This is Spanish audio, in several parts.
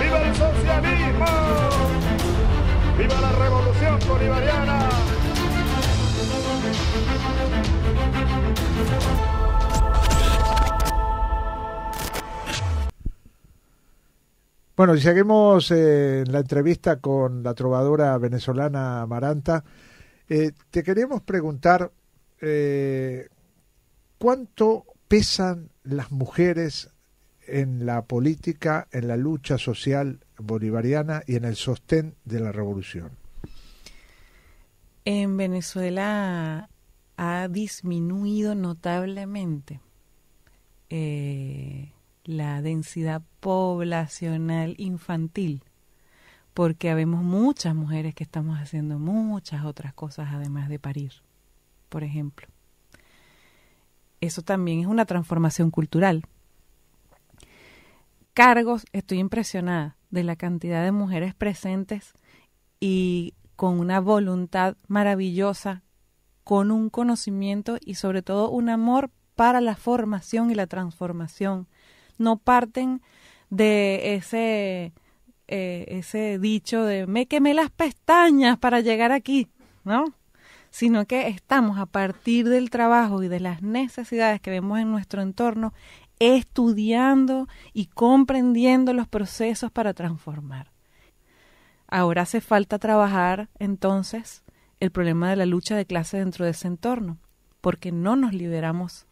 ¡Viva el socialismo! ¡Viva la revolución bolivariana! Bueno, y seguimos eh, en la entrevista con la trovadora venezolana Amaranta. Eh, te queremos preguntar eh, cuánto pesan las mujeres en la política, en la lucha social bolivariana y en el sostén de la revolución? En Venezuela ha disminuido notablemente eh, la densidad poblacional infantil, porque habemos muchas mujeres que estamos haciendo muchas otras cosas además de parir, por ejemplo. Eso también es una transformación cultural, cargos, estoy impresionada de la cantidad de mujeres presentes y con una voluntad maravillosa, con un conocimiento y sobre todo un amor para la formación y la transformación. No parten de ese, eh, ese dicho de me quemé las pestañas para llegar aquí, ¿no? sino que estamos a partir del trabajo y de las necesidades que vemos en nuestro entorno estudiando y comprendiendo los procesos para transformar. Ahora hace falta trabajar entonces el problema de la lucha de clase dentro de ese entorno, porque no nos liberamos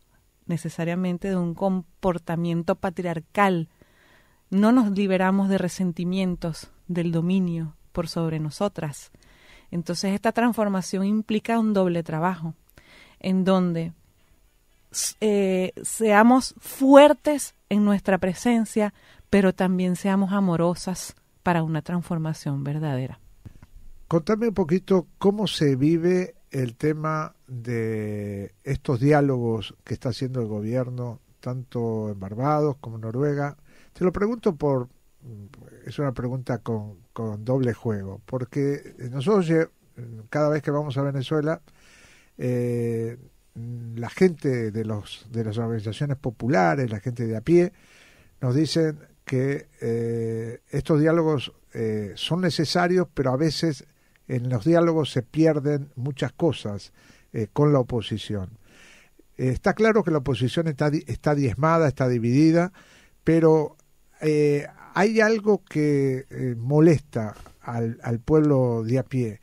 necesariamente de un comportamiento patriarcal, no nos liberamos de resentimientos, del dominio por sobre nosotras. Entonces esta transformación implica un doble trabajo, en donde eh, seamos fuertes en nuestra presencia, pero también seamos amorosas para una transformación verdadera. Contame un poquito cómo se vive el tema de estos diálogos que está haciendo el gobierno, tanto en Barbados como en Noruega. Te lo pregunto por... Mm, es una pregunta con, con doble juego, porque nosotros cada vez que vamos a Venezuela, eh, Mm, la gente de, los, de las organizaciones populares, la gente de a pie, nos dicen que eh, estos diálogos eh, son necesarios, pero a veces en los diálogos se pierden muchas cosas eh, con la oposición. está claro que la oposición está, está diezmada, está dividida, pero hay algo que molesta al pueblo de a pie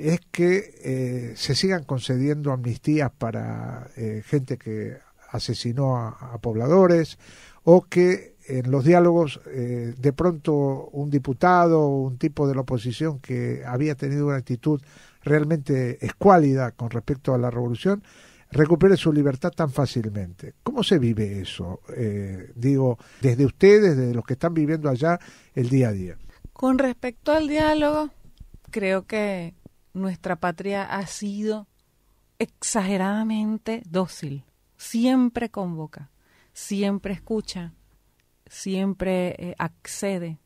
es que eh, se sigan concediendo amnistías para eh, gente que asesinó a, pobladores o que en los diálogos eh, de pronto un diputado o un tipo de la oposición que había tenido una actitud realmente escuálida con respecto a la revolución recupere su libertad tan fácilmente. ¿Cómo se vive eso? digo, desde ustedes, desde los que están viviendo allá el día a día. Con respecto al diálogo, creo que nuestra patria ha sido exageradamente dócil, siempre convoca, siempre escucha, siempre eh, accede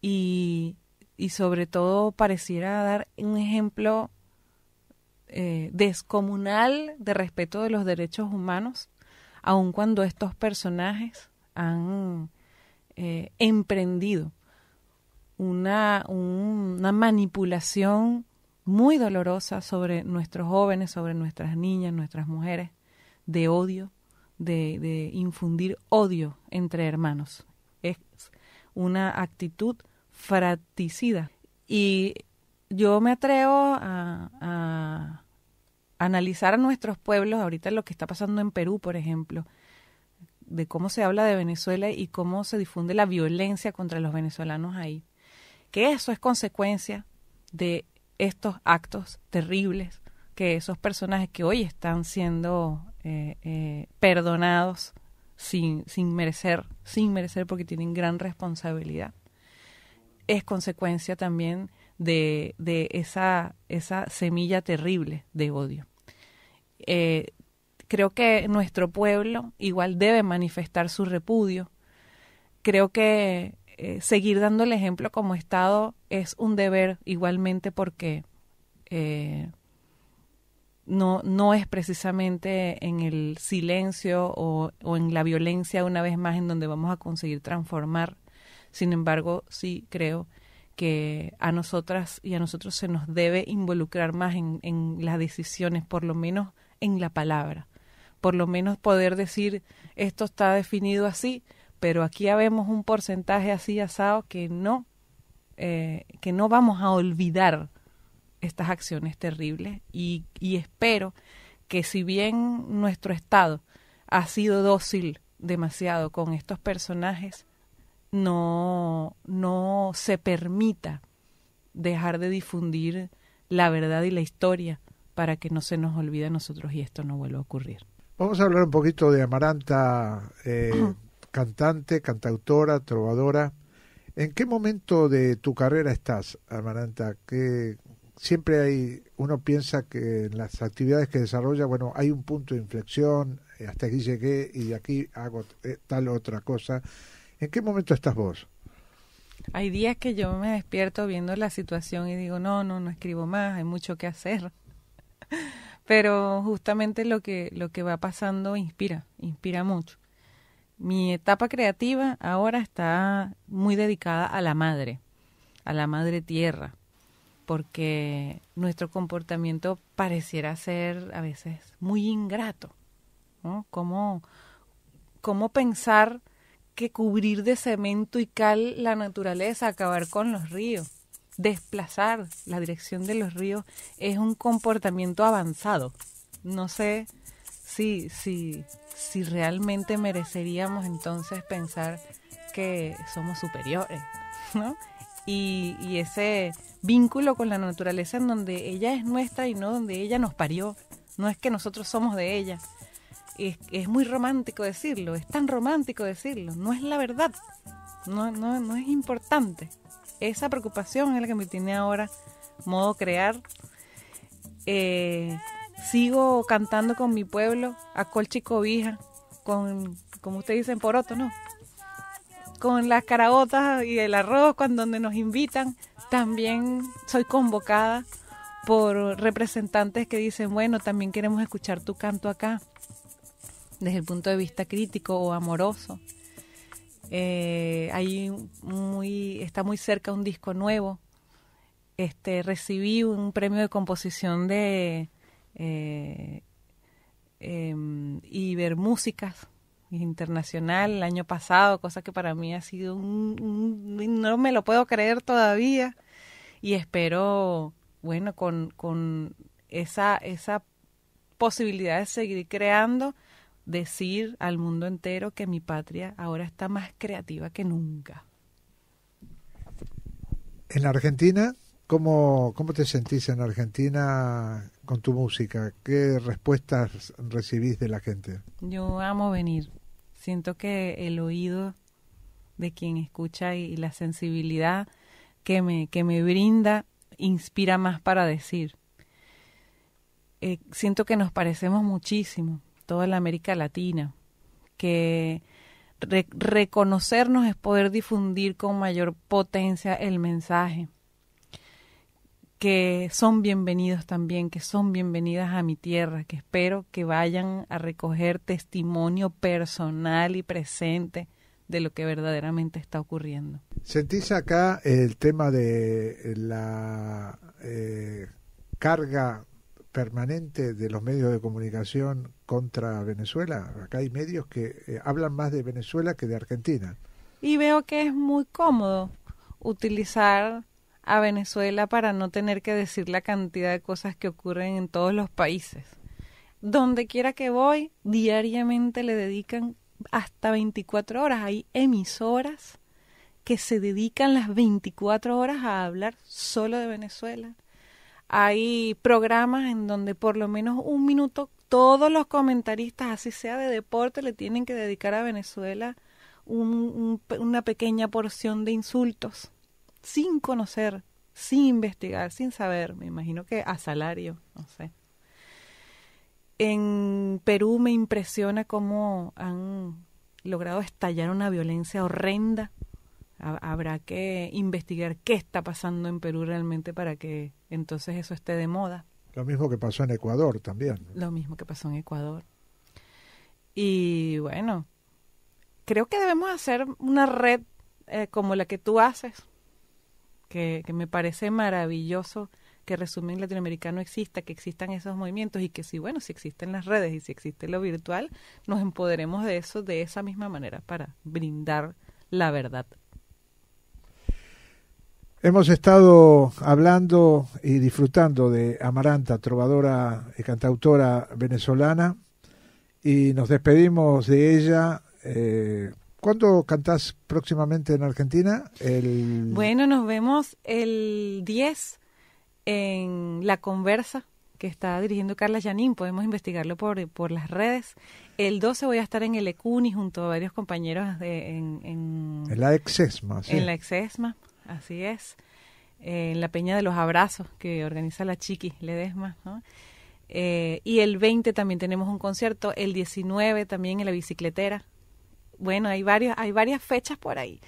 y, y, sobre todo pareciera dar un ejemplo eh, descomunal de respeto de los derechos humanos, aun cuando estos personajes han eh, emprendido una, una manipulación muy dolorosa sobre nuestros jóvenes, sobre nuestras niñas, nuestras mujeres, de odio, de, infundir odio entre hermanos. Es una actitud fraticida. Y yo me atrevo a analizar a nuestros pueblos, ahorita lo que está pasando en Perú, por ejemplo, de cómo se habla de Venezuela y cómo se difunde la violencia contra los venezolanos ahí. Que eso es consecuencia de estos actos terribles que esos personajes que hoy están siendo eh, eh, perdonados sin, sin merecer, sin merecer porque tienen gran responsabilidad, es consecuencia también de, de esa, esa semilla terrible de odio. Eh, creo que nuestro pueblo igual debe manifestar su repudio. Creo que eh, seguir dando el ejemplo como Estado es un deber igualmente porque eh, no, no es precisamente en el silencio o, o, en la violencia una vez más en donde vamos a conseguir transformar. Sin embargo, sí creo que a nosotras y a nosotros se nos debe involucrar más en, en las decisiones, por lo menos en la palabra. Por lo menos poder decir, esto está definido así, pero aquí habemos un porcentaje así asado que no, eh, que no vamos a olvidar estas acciones terribles y, espero que si bien nuestro Estado ha sido dócil demasiado con estos personajes, no, no se permita dejar de difundir la verdad y la historia para que no se nos olvide a nosotros y esto no vuelva a ocurrir. Vamos a hablar un poquito de Amaranta eh, cantante, cantautora, trovadora. ¿En qué momento de tu carrera estás, Amaranta? Que siempre hay, uno piensa que en las actividades que desarrolla, bueno, hay un punto de inflexión, eh, hasta aquí llegué y aquí hago eh, tal otra cosa. ¿En qué momento estás vos? Hay días que yo me despierto viendo la situación y digo, no, no, no escribo más, hay mucho que hacer. Pero justamente lo que, lo que va pasando inspira, inspira mucho mi etapa creativa ahora está muy dedicada a la madre, a la madre tierra, porque nuestro comportamiento pareciera ser a veces muy ingrato. ¿no? ¿Cómo, ¿Cómo, pensar que cubrir de cemento y cal la naturaleza, acabar con los ríos, desplazar la dirección de los ríos, es un comportamiento avanzado? No sé si si realmente mereceríamos entonces pensar que somos superiores, ¿no? Y, ese vínculo con la naturaleza en donde ella es nuestra y no donde ella nos parió, no es que nosotros somos de ella. Es, muy romántico decirlo, es tan romántico decirlo, no es la verdad, no, es importante. Esa preocupación es la que me tiene ahora modo crear. Eh, sigo cantando con mi pueblo, a colcha con, como ustedes dicen, poroto, ¿no? Con las caraotas y el arroz, cuando donde nos invitan, también soy convocada por representantes que dicen, bueno, también queremos escuchar tu canto acá, desde el punto de vista crítico o amoroso. Eh, ahí muy, está muy cerca un disco nuevo. Este, recibí un premio de composición de, eh, em, y ver músicas internacional el año pasado, cosa que para mí ha sido un, no me lo puedo creer todavía y espero, bueno, con, con esa, esa posibilidad de seguir creando, decir al mundo entero que mi patria ahora está más creativa que nunca. En la Argentina ¿Cómo, ¿Cómo te sentís en Argentina con tu música? ¿Qué respuestas recibís de la gente? Yo amo venir. Siento que el oído de quien escucha y, la sensibilidad que me, que me brinda inspira más para decir. Eh, siento que nos parecemos muchísimo, toda la América Latina, que reconocernos es poder difundir con mayor potencia el mensaje que son bienvenidos también, que son bienvenidas a mi tierra, que espero que vayan a recoger testimonio personal y presente de lo que verdaderamente está ocurriendo. ¿Sentís acá el tema de la eh, carga permanente de los medios de comunicación contra Venezuela? Acá hay medios que eh, hablan más de Venezuela que de Argentina. Y veo que es muy cómodo utilizar a Venezuela para no tener que decir la cantidad de cosas que ocurren en todos los países. Donde quiera que voy, diariamente le dedican hasta 24 horas. Hay emisoras que se dedican las 24 horas a hablar solo de Venezuela. Hay programas en donde por lo menos un minuto todos los comentaristas, así sea de deporte, le tienen que dedicar a Venezuela una pequeña porción de insultos sin conocer, sin investigar, sin saber, me imagino que a salario, no sé. En Perú me impresiona cómo han logrado estallar una violencia horrenda. Habrá que investigar qué está pasando en Perú realmente para que entonces eso esté de moda. Lo mismo que pasó en Ecuador también. Lo mismo que pasó en Ecuador. Y bueno, creo que debemos hacer una red eh, como la que tú haces que, me parece maravilloso que resumen latinoamericano exista, que existan esos movimientos y que si, bueno, si existen las redes y si existe lo virtual, nos empoderemos de eso de esa misma manera para brindar la verdad. Hemos estado hablando y disfrutando de Amaranta, trovadora y cantautora venezolana, y nos despedimos de ella eh, ¿Cuándo cantás próximamente en Argentina? El... Bueno, nos vemos el 10 en La Conversa, que está dirigiendo Carla Janín. Podemos investigarlo por, por las redes. El 12 voy a estar en el ECUNI junto a varios compañeros en, en, la Exesma. En la Exesma, así es. En la Peña de los Abrazos, que organiza la Chiqui Ledesma. ¿no? Eh, y el 20 también tenemos un concierto. El 19 también en la Bicicletera bueno, hay, varios, hay varias fechas por ahí.